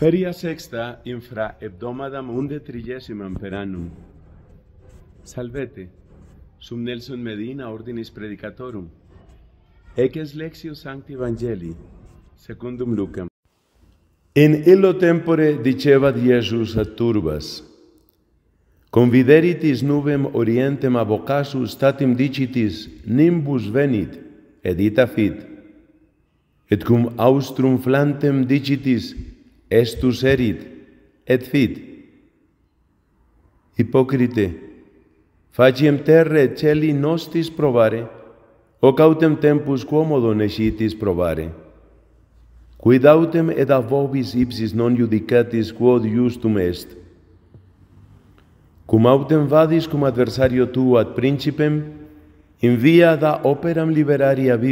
Feria sexta infra hebdomadam unde trigesimam per annum. Salvete, sum Nelson Medina ordinis predicatorum. Eces lexio sancti evangelii, secundum Lucam. In illo tempore dicevat Iesus a turbas, Convideritis nubem orientem abocasus statim dicitis nimbus venit, edita fit. Et cum austrum flantem dicitis, estus erit et fit hypocrite faciem terre celi nostis probare o cautem tempus quomodo necessitis probare cuidautem et ad vobis ipsis non judicatis quod iustum est cum autem vadis cum adversario tuo ad principem in via da operam liberari ad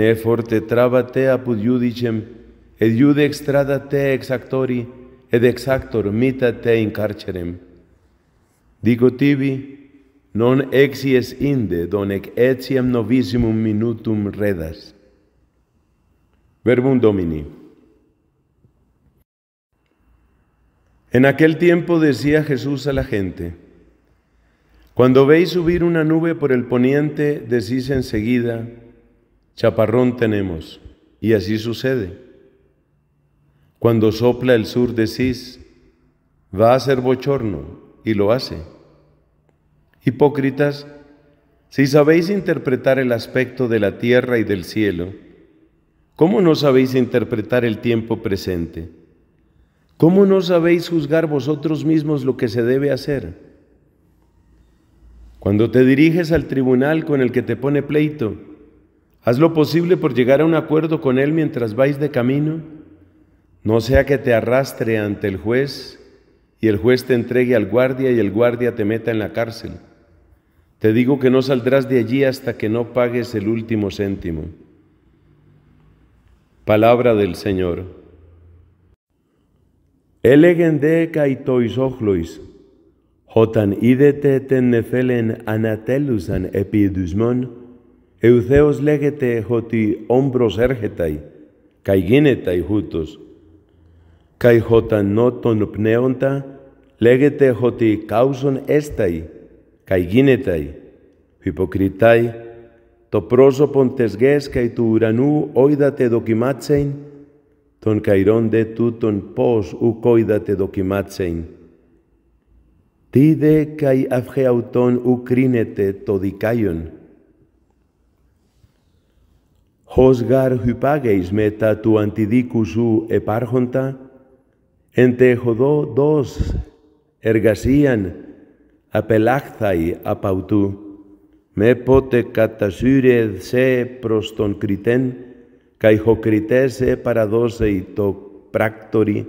ne forte trabate apud iudicem et iude extrada te exactori, ed exactor mita te in carcerem. Dico tibi, non exies inde, donec etiam novissimum minutum redas. Verbum Domini. En aquel tiempo decía Jesús a la gente, cuando veis subir una nube por el poniente, decís enseguida, chaparrón tenemos, y así sucede. Cuando sopla el sur decís, va a ser bochorno, y lo hace. Hipócritas, si sabéis interpretar el aspecto de la tierra y del cielo, ¿cómo no sabéis interpretar el tiempo presente? ¿Cómo no sabéis juzgar vosotros mismos lo que se debe hacer? Cuando te diriges al tribunal con el que te pone pleito, haz lo posible por llegar a un acuerdo con él mientras vais de camino no sea que te arrastre ante el juez y el juez te entregue al guardia y el guardia te meta en la cárcel. Te digo que no saldrás de allí hasta que no pagues el último céntimo. Palabra del Señor. Elegen kaitoisochlois, jotan idete ten nefelen anatelusan epidusmon, euceos legete joti hombros ergetai, caiginetai jutos, καί χωτανό τόν πνέοντα, λέγεται ότι κάουσον έσται, καί γίνεται, υποκριτάει, το πρόσωπον τες γες καί του ουρανού όιδατε δοκιμάτσειν, τον δὲ τούτον πώς ουκ όιδατε δοκιμάτσειν. Τι δε καί αυχαιαυτόν ου το δικάιον. Χως γαρ μετά του αντιδίκου σου επάρχοντα, εν τε δος εργασίαν απελάχθαι απ' αυτού, με πότε κατασύρε σε προς τον κριτέν, καηχοκριτέ σε παραδόσε το πράκτορι,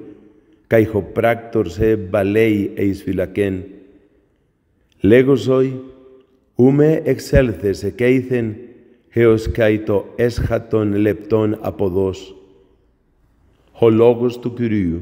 καηχοπράκτορ σε βαλέϊ εις φυλακέν. ζωή, ούμε εξέλθες εκέιθεν, έως καί το έσχατον λεπτόν αποδός. Ο λόγος του Κυρίου.